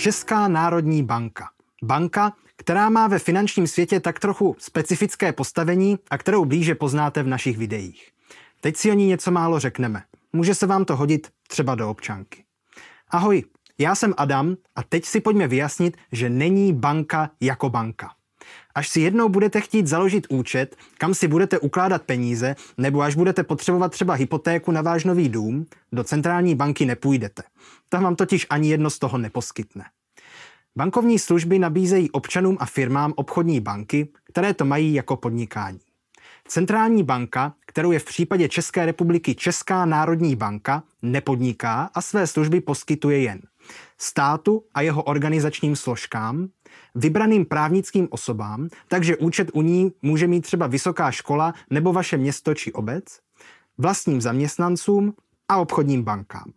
Česká národní banka. Banka, která má ve finančním světě tak trochu specifické postavení a kterou blíže poznáte v našich videích. Teď si o ní něco málo řekneme. Může se vám to hodit třeba do občanky. Ahoj, já jsem Adam a teď si pojďme vyjasnit, že není banka jako banka až si jednou budete chtít založit účet, kam si budete ukládat peníze, nebo až budete potřebovat třeba hypotéku na váš nový dům, do centrální banky nepůjdete. Tam vám totiž ani jedno z toho neposkytne. Bankovní služby nabízejí občanům a firmám obchodní banky, které to mají jako podnikání. Centrální banka, kterou je v případě České republiky Česká národní banka, nepodniká a své služby poskytuje jen státu a jeho organizačním složkám, vybraným právnickým osobám, takže účet u ní může mít třeba vysoká škola nebo vaše město či obec, vlastním zaměstnancům a obchodním bankám.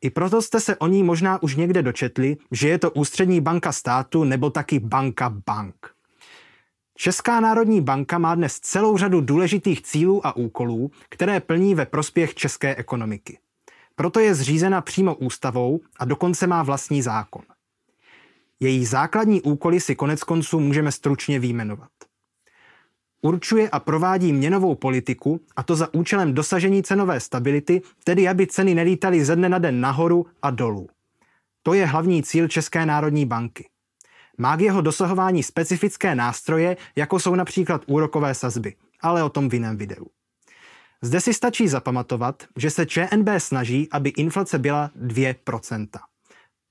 I proto jste se o ní možná už někde dočetli, že je to ústřední banka státu nebo taky banka bank. Česká národní banka má dnes celou řadu důležitých cílů a úkolů, které plní ve prospěch české ekonomiky. Proto je zřízena přímo ústavou a dokonce má vlastní zákon. Její základní úkoly si konec konců můžeme stručně výjmenovat. Určuje a provádí měnovou politiku, a to za účelem dosažení cenové stability, tedy aby ceny nelítaly ze dne na den nahoru a dolů. To je hlavní cíl České národní banky. Má k jeho dosahování specifické nástroje, jako jsou například úrokové sazby, ale o tom v jiném videu. Zde si stačí zapamatovat, že se ČNB snaží, aby inflace byla 2%.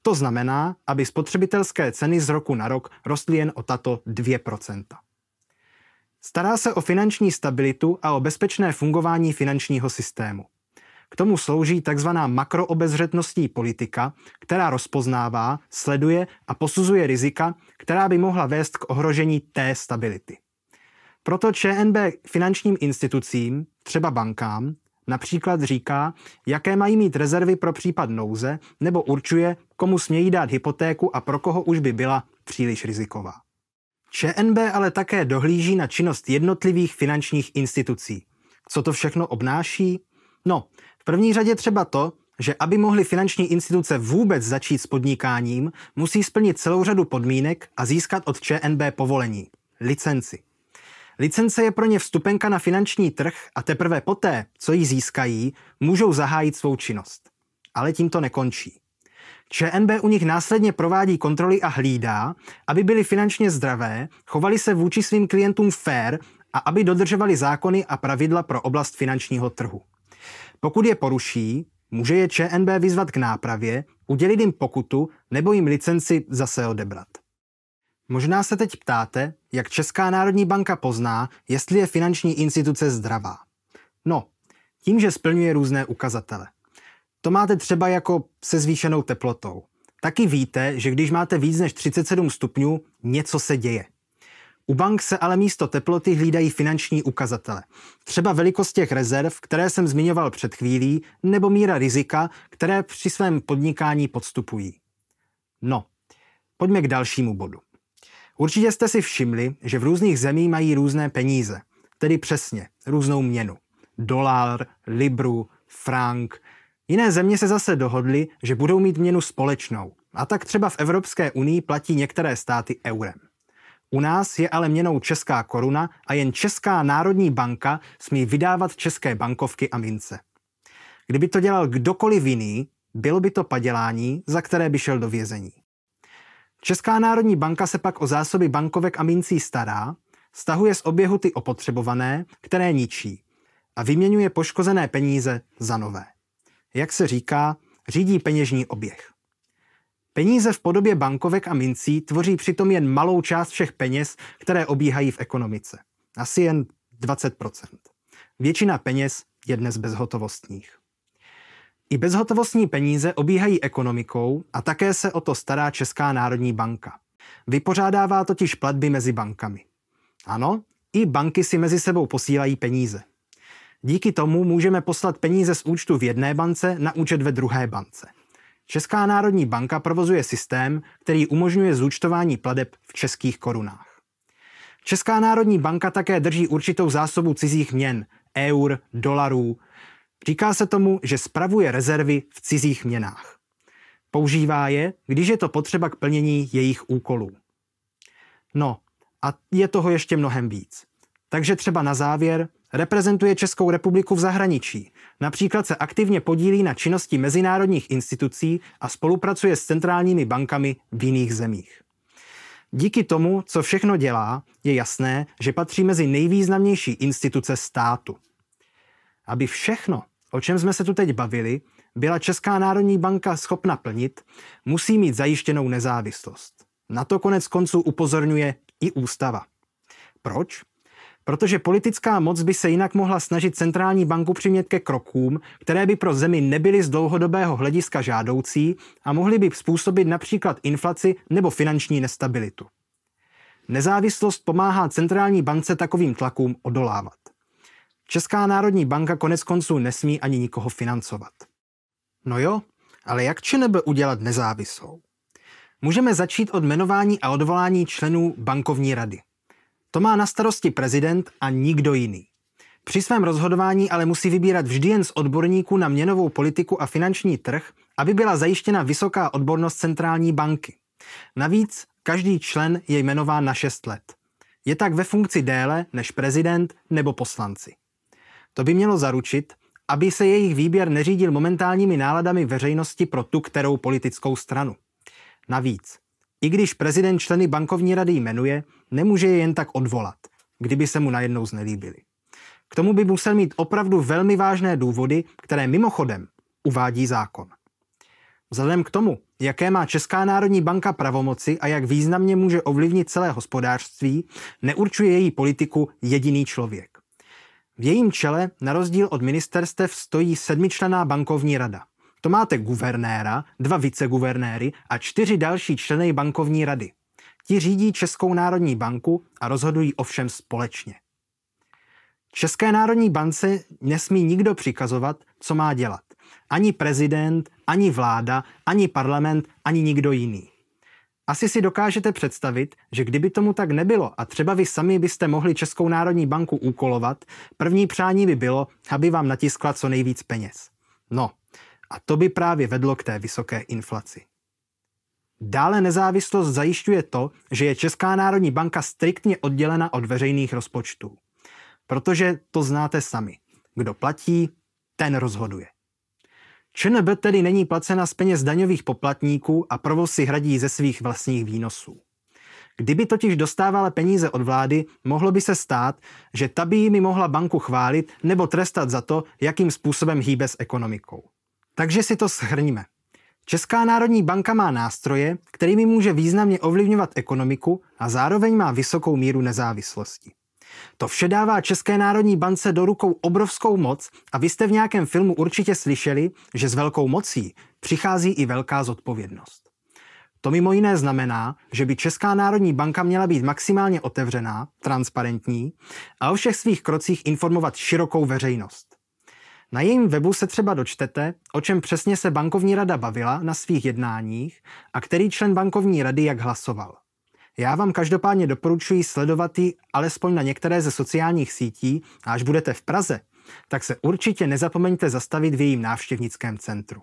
To znamená, aby spotřebitelské ceny z roku na rok rostly jen o tato 2%. Stará se o finanční stabilitu a o bezpečné fungování finančního systému. K tomu slouží tzv. makroobezřetnostní politika, která rozpoznává, sleduje a posuzuje rizika, která by mohla vést k ohrožení té stability. Proto ČNB finančním institucím, třeba bankám, Například říká, jaké mají mít rezervy pro případ nouze, nebo určuje, komu smějí dát hypotéku a pro koho už by byla příliš riziková. ČNB ale také dohlíží na činnost jednotlivých finančních institucí. Co to všechno obnáší? No, v první řadě třeba to, že aby mohly finanční instituce vůbec začít s podnikáním, musí splnit celou řadu podmínek a získat od ČNB povolení, licenci. Licence je pro ně vstupenka na finanční trh a teprve poté, co ji získají, můžou zahájit svou činnost. Ale tím to nekončí. ČNB u nich následně provádí kontroly a hlídá, aby byli finančně zdravé, chovali se vůči svým klientům fair a aby dodržovali zákony a pravidla pro oblast finančního trhu. Pokud je poruší, může je ČNB vyzvat k nápravě, udělit jim pokutu nebo jim licenci zase odebrat. Možná se teď ptáte, jak Česká národní banka pozná, jestli je finanční instituce zdravá? No, tím, že splňuje různé ukazatele. To máte třeba jako se zvýšenou teplotou. Taky víte, že když máte víc než 37 stupňů, něco se děje. U bank se ale místo teploty hlídají finanční ukazatele. Třeba velikost těch rezerv, které jsem zmiňoval před chvílí, nebo míra rizika, které při svém podnikání podstupují. No, pojďme k dalšímu bodu. Určitě jste si všimli, že v různých zemích mají různé peníze, tedy přesně různou měnu. Dolar, libru, frank. Jiné země se zase dohodly, že budou mít měnu společnou. A tak třeba v Evropské unii platí některé státy eurem. U nás je ale měnou česká koruna a jen Česká národní banka smí vydávat české bankovky a mince. Kdyby to dělal kdokoliv jiný, bylo by to padělání, za které by šel do vězení. Česká národní banka se pak o zásoby bankovek a mincí stará, stahuje z oběhu ty opotřebované, které ničí a vyměňuje poškozené peníze za nové. Jak se říká, řídí peněžní oběh. Peníze v podobě bankovek a mincí tvoří přitom jen malou část všech peněz, které obíhají v ekonomice. Asi jen 20 Většina peněz je dnes bezhotovostních. I bezhotovostní peníze obíhají ekonomikou a také se o to stará Česká národní banka. Vypořádává totiž platby mezi bankami. Ano, i banky si mezi sebou posílají peníze. Díky tomu můžeme poslat peníze z účtu v jedné bance na účet ve druhé bance. Česká národní banka provozuje systém, který umožňuje zúčtování pladeb v českých korunách. Česká národní banka také drží určitou zásobu cizích měn, eur, dolarů, Říká se tomu, že spravuje rezervy v cizích měnách. Používá je, když je to potřeba k plnění jejich úkolů. No, a je toho ještě mnohem víc. Takže třeba na závěr reprezentuje Českou republiku v zahraničí. Například se aktivně podílí na činnosti mezinárodních institucí a spolupracuje s centrálními bankami v jiných zemích. Díky tomu, co všechno dělá, je jasné, že patří mezi nejvýznamnější instituce státu. Aby všechno o čem jsme se tu teď bavili, byla Česká národní banka schopna plnit, musí mít zajištěnou nezávislost. Na to konec konců upozorňuje i ústava. Proč? Protože politická moc by se jinak mohla snažit centrální banku přimět ke krokům, které by pro zemi nebyly z dlouhodobého hlediska žádoucí a mohly by způsobit například inflaci nebo finanční nestabilitu. Nezávislost pomáhá centrální bance takovým tlakům odolávat. Česká národní banka konec konců nesmí ani nikoho financovat. No jo, ale jak ČNB udělat nezávislou? Můžeme začít od jmenování a odvolání členů bankovní rady. To má na starosti prezident a nikdo jiný. Při svém rozhodování ale musí vybírat vždy jen z odborníků na měnovou politiku a finanční trh, aby byla zajištěna vysoká odbornost centrální banky. Navíc každý člen je jmenován na 6 let. Je tak ve funkci déle než prezident nebo poslanci. To by mělo zaručit, aby se jejich výběr neřídil momentálními náladami veřejnosti pro tu kterou politickou stranu. Navíc, i když prezident členy bankovní rady jmenuje, nemůže je jen tak odvolat, kdyby se mu najednou znelíbili. K tomu by musel mít opravdu velmi vážné důvody, které mimochodem uvádí zákon. Vzhledem k tomu, jaké má Česká národní banka pravomoci a jak významně může ovlivnit celé hospodářství, neurčuje její politiku jediný člověk. V jejím čele, na rozdíl od ministerstev, stojí sedmičlená bankovní rada. To máte guvernéra, dva viceguvernéry a čtyři další členy bankovní rady. Ti řídí Českou národní banku a rozhodují ovšem společně. České národní bance nesmí nikdo přikazovat, co má dělat. Ani prezident, ani vláda, ani parlament, ani nikdo jiný. Asi si dokážete představit, že kdyby tomu tak nebylo a třeba vy sami byste mohli Českou národní banku úkolovat, první přání by bylo, aby vám natiskla co nejvíc peněz. No, a to by právě vedlo k té vysoké inflaci. Dále nezávislost zajišťuje to, že je Česká národní banka striktně oddělena od veřejných rozpočtů. Protože to znáte sami. Kdo platí, ten rozhoduje. ČNB tedy není placena z peněz daňových poplatníků a provoz si hradí ze svých vlastních výnosů. Kdyby totiž dostávala peníze od vlády, mohlo by se stát, že ta by jimi mohla banku chválit nebo trestat za to, jakým způsobem hýbe s ekonomikou. Takže si to shrníme. Česká národní banka má nástroje, kterými může významně ovlivňovat ekonomiku a zároveň má vysokou míru nezávislosti. To vše dává České národní bance do rukou obrovskou moc a vy jste v nějakém filmu určitě slyšeli, že s velkou mocí přichází i velká zodpovědnost. To mimo jiné znamená, že by Česká národní banka měla být maximálně otevřená, transparentní a o všech svých krocích informovat širokou veřejnost. Na jejím webu se třeba dočtete, o čem přesně se bankovní rada bavila na svých jednáních a který člen bankovní rady jak hlasoval. Já vám každopádně doporučuji sledovat ji alespoň na některé ze sociálních sítí a až budete v Praze, tak se určitě nezapomeňte zastavit v jejím návštěvnickém centru.